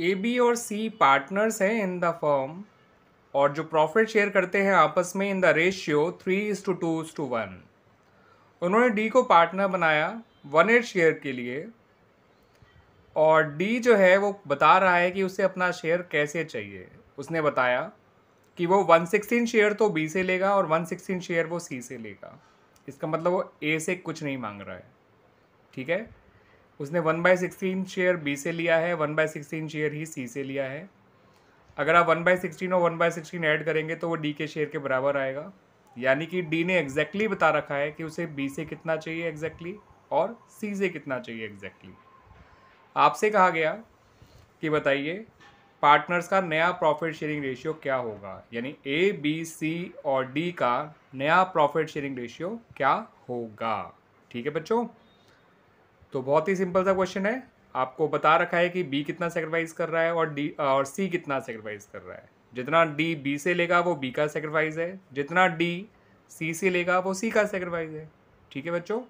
A B और सी partners हैं in the firm और जो प्रॉफिट शेयर करते हैं आपस में in the ratio three is to two is to two is D one partner बनाया वन एट शेयर के लिए और डी जो है वो बता रहा है कि उसे अपना शेयर कैसे चाहिए उसने बताया कि वो वन सिक्सटीन शेयर तो बी से लेगा और वन सिक्सटीन शेयर वो सी से लेगा इसका मतलब वो ए से कुछ नहीं मांग रहा है ठीक है उसने one by sixteen share B से लिया है वन बाई सिक्सटीन शेयर ही सी से लिया है अगर आप वन बाई सिक्सटीन और वन बाई सिक्सटीन ऐड करेंगे तो वो डी के शेयर के बराबर आएगा यानी कि डी ने एग्जैक्टली exactly बता रखा है कि उसे बी से कितना चाहिए एग्जैक्टली exactly और सी से कितना चाहिए एग्जैक्टली exactly. आपसे कहा गया कि बताइए पार्टनर्स का नया प्रॉफिट शेयरिंग रेशियो क्या होगा यानी ए बी सी और डी का नया प्रॉफिट शेयरिंग रेशियो क्या होगा ठीक है बच्चों तो बहुत ही सिंपल सा क्वेश्चन है आपको बता रखा है कि बी कितना सेक्रीफाइस कर रहा है और डी और सी कितना सेक्रीफाइस कर रहा है जितना डी बी से लेगा वो बी का सेक्रीफाइस है जितना डी सी से लेगा वो सी का सेक्रीफाइस है ठीक है बच्चों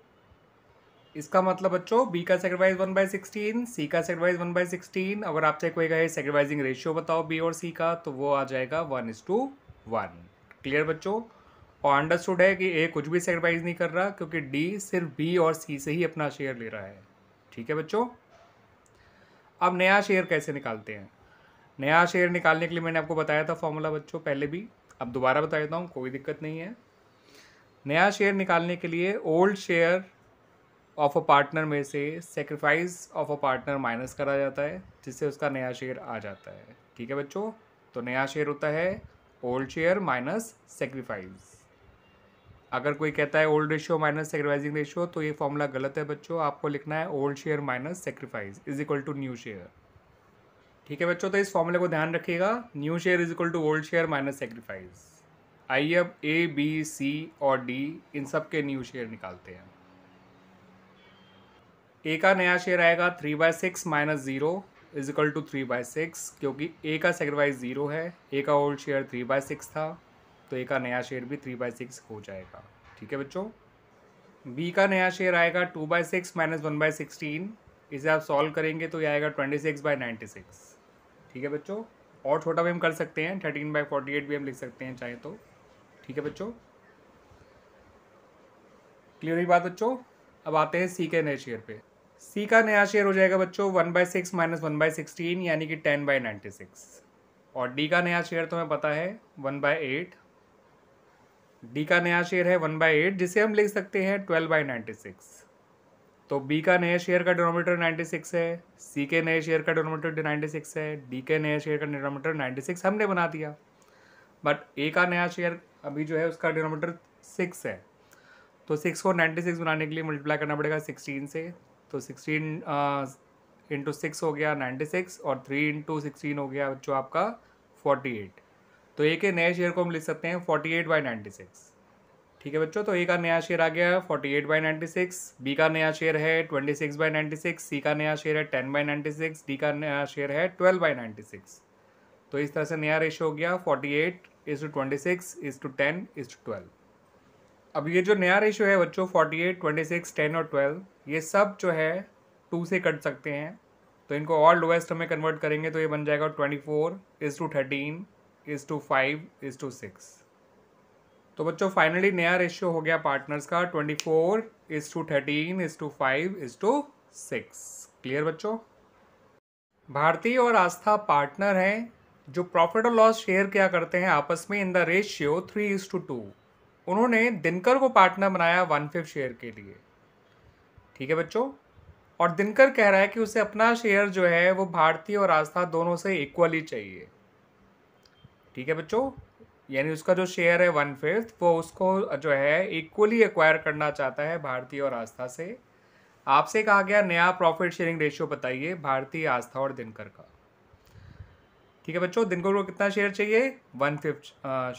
इसका मतलब बच्चों बी का sacrifice one by sixteen C का सेक्रीफाइस वन बाई सिक्सटीन अगर आपसे कोई कहे सेक्रीफाइजिंग रेशियो बताओ बी और सी का तो वो आ जाएगा one is to one clear बच्चों और अंडरस्टूड है कि ए कुछ भी सेक्रीफाइस नहीं कर रहा क्योंकि डी सिर्फ बी और सी से ही अपना शेयर ले रहा है ठीक है बच्चों अब नया शेयर कैसे निकालते हैं नया शेयर निकालने के लिए मैंने आपको बताया था फॉर्मूला बच्चों पहले भी अब दोबारा बता देता हूँ कोई दिक्कत नहीं है नया शेयर निकालने के लिए old share of a partner में से sacrifice of a partner minus करा जाता है जिससे उसका नया शेयर आ जाता है ठीक है बच्चों तो नया शेयर होता है ओल्ड शेयर माइनस सेक्रीफाइस अगर कोई कहता है old ratio minus sacrificing ratio तो ये फॉर्मूला गलत है बच्चों आपको लिखना है old share minus sacrifice is equal to new share ठीक है बच्चों तो इस फॉर्मूले को ध्यान रखिएगा new share is equal to old share minus sacrifice आइए अब ए बी सी और डी इन सब के न्यू शेयर निकालते हैं ए का नया शेयर आएगा three by six minus zero is equal to three by six क्योंकि ए का सेक्रीफाइज ज़ीरो है ए का old share three by six था तो ए का नया शेयर भी थ्री बाई सिक्स हो जाएगा ठीक है बच्चों बी का नया शेयर आएगा two by six minus one by sixteen इसे आप सॉल्व करेंगे तो ये आएगा twenty six by ninety six ठीक है बच्चों और छोटा भी हम कर सकते हैं थर्टीन बाई फोर्टी एट भी हम लिख सकते हैं चाहे तो ठीक है बच्चों क्लियर हुई बात बच्चों अब आते हैं सी के नए शेयर पे सी का नया शेयर हो जाएगा बच्चों one by six minus one by sixteen यानी कि टेन बाई नाइन्टी सिक्स और डी का नया शेयर तो हमें पता है वन बाई एट डी का नया शेयर है वन बाई एट जिसे हम लिख सकते हैं ट्वेल्व बाई नाइन्टी सिक्स तो बी का नया शेयर का डिनोमीटर नाइन्टी सिक्स है सी के नए शेयर का डिनोमीटर नाइन्टी सिक्स है डी के नए शेयर का डिनोमीटर नाइन्टी सिक्स हमने बना दिया बट ए का नया शेयर अभी जो है उसका डिनोमीटर सिक्स है तो सिक्स को नाइन्टी सिक्स बनाने के लिए मल्टीप्लाई करना पड़ेगा सिक्सटीन से तो सिक्सटीन इंटू सिक्स हो गया नाइन्टी सिक्स और थ्री इंटू सिक्सटीन हो गया जो आपका फोर्टी एट तो ए के नए शेयर को हम लिख सकते हैं forty eight by ninety six ठीक है बच्चों तो ए का नया शेयर आ गया forty eight by ninety six B का नया शेयर है twenty six by ninety six C का नया शेयर है ten by ninety six D का नया शेयर है ट्वेल्व बाई नाइन्टी सिक्स तो इस तरह से नया रेशो हो गया forty eight is to twenty six is to ten is to twelve अब ये जो नया रेशो है बच्चों forty eight twenty six ten और ट्वेल्व ये सब जो है टू से कट सकते हैं तो इनको ऑल लोएस्ट हमें कन्वर्ट करेंगे तो ये बन जाएगा twenty four is to thirteen is to five is to six तो बच्चों फाइनली नया रेशियो हो गया पार्टनर्स का twenty four is to thirteen is to five is to six clear बच्चों भारती और आस्था पार्टनर हैं जो प्रॉफिट और लॉस शेयर किया करते हैं आपस में in the ratio three is to two उन्होंने दिनकर को पार्टनर बनाया वन फिफ्थ शेयर के लिए ठीक है बच्चों और दिनकर कह रहा है कि उसे अपना शेयर जो है वो भारतीय और आस्था दोनों से इक्वली चाहिए ठीक है बच्चों यानी उसका जो शेयर है वन फिफ्थ वो उसको जो है इक्वली एक्वायर करना चाहता है भारतीय और आस्था से आपसे कहा गया नया प्रॉफिट शेयरिंग रेशियो बताइए भारतीय आस्था और दिनकर का ठीक है बच्चों दिनकर को कितना शेयर चाहिए वन फिफ्थ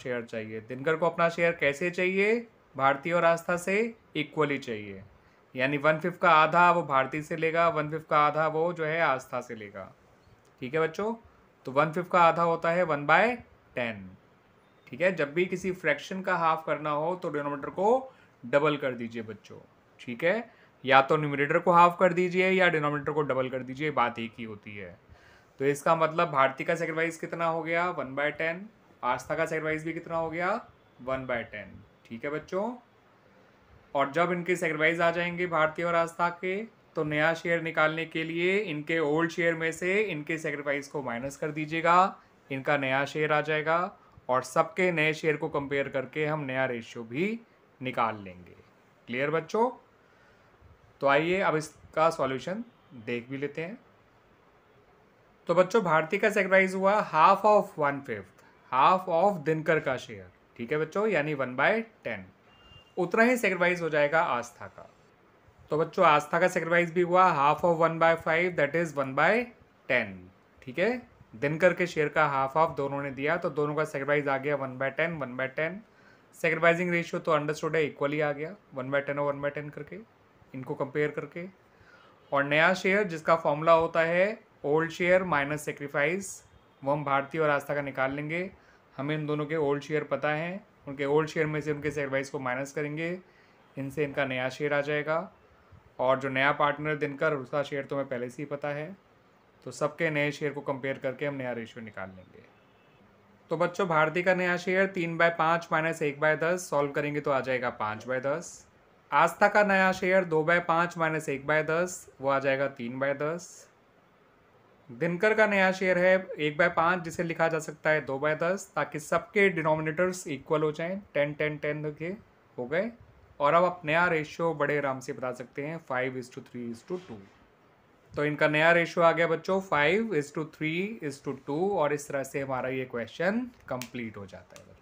शेयर चाहिए दिनकर को अपना शेयर कैसे चाहिए भारतीय और आस्था से इक्वली चाहिए यानी वन फिफ्थ का आधा वो भारतीय से लेगा वन फिफ्थ का आधा वो जो है आस्था से लेगा ठीक है बच्चों तो वन फिफ्थ का आधा होता है वन बाय टेन ठीक है जब भी किसी फ्रैक्शन का हाफ करना हो तो डिनोमीटर को डबल कर दीजिए बच्चों ठीक है या तो न्यूमिनेटर को हाफ कर दीजिए या डिनोमीटर को डबल कर दीजिए बात एक ही होती है तो इसका मतलब भारती का सेक्रीफाइस कितना हो गया वन बाय टेन आस्था का सेक्रीफाइस भी कितना हो गया वन बाय टेन ठीक है बच्चों और जब इनके सेक्रीफाइस आ जाएंगे भारतीय और आस्था के तो नया शेयर निकालने के लिए इनके ओल्ड शेयर में से इनके सेक्रीफाइस को माइनस कर दीजिएगा इनका नया शेयर आ जाएगा और सबके नए शेयर को कंपेयर करके हम नया रेशियो भी निकाल लेंगे क्लियर बच्चों तो आइए अब इसका सॉल्यूशन देख भी लेते हैं तो बच्चों भारती का प्राइज हुआ half of one fifth half of Dinkar का शेयर ठीक है बच्चों यानी वन बाय टेन उतना ही सेक्रीफाइस हो जाएगा आस्था का तो बच्चों आस्था का सेक्रीफाइस भी हुआ half of one by five that is one by ten ठीक है दिनकर के शेयर का हाफ हाफ दोनों ने दिया तो दोनों का सेक्रीफाइज आ गया one by ten one by ten sacrificing ratio तो अंडरस्टूड है इक्वली आ गया वन बाय टेन और वन बाय टेन करके इनको कंपेयर करके और नया शेयर जिसका फॉर्मूला होता है ओल्ड शेयर माइनस सेक्रीफाइस वो हम भारतीय और आस्था का निकाल लेंगे हमें इन दोनों के ओल्ड शेयर पता हैं उनके ओल्ड शेयर में से उनके सेक्रीफाइस को माइनस करेंगे इनसे इनका नया शेयर आ जाएगा और जो नया पार्टनर दिनकर उसका शेयर तो हमें पहले से ही पता है तो सबके नए शेयर को कंपेयर करके हम नया रेशियो निकाल लेंगे तो बच्चों भारती का नया शेयर तीन बाय पाँच माइनस एक बाय दस सॉल्व करेंगे तो आ जाएगा पाँच बाय दस आस्था का नया शेयर दो बाय पाँच माइनस एक बाय दस वो आ जाएगा तीन बाय दस दिनकर का नया शेयर है एक बाय पाँच जिसे लिखा जा सकता है दो बाय दस ताकि सबके डिनोमिनेटर्स इक्वल हो जाएं टेन टेन टेन के हो गए और अब आप नया रेशियो बड़े आराम से बता सकते हैं five is to three is to two तो इनका नया रेशियो आ गया बच्चों five is to three is to two और इस तरह से हमारा ये क्वेश्चन कंप्लीट हो जाता है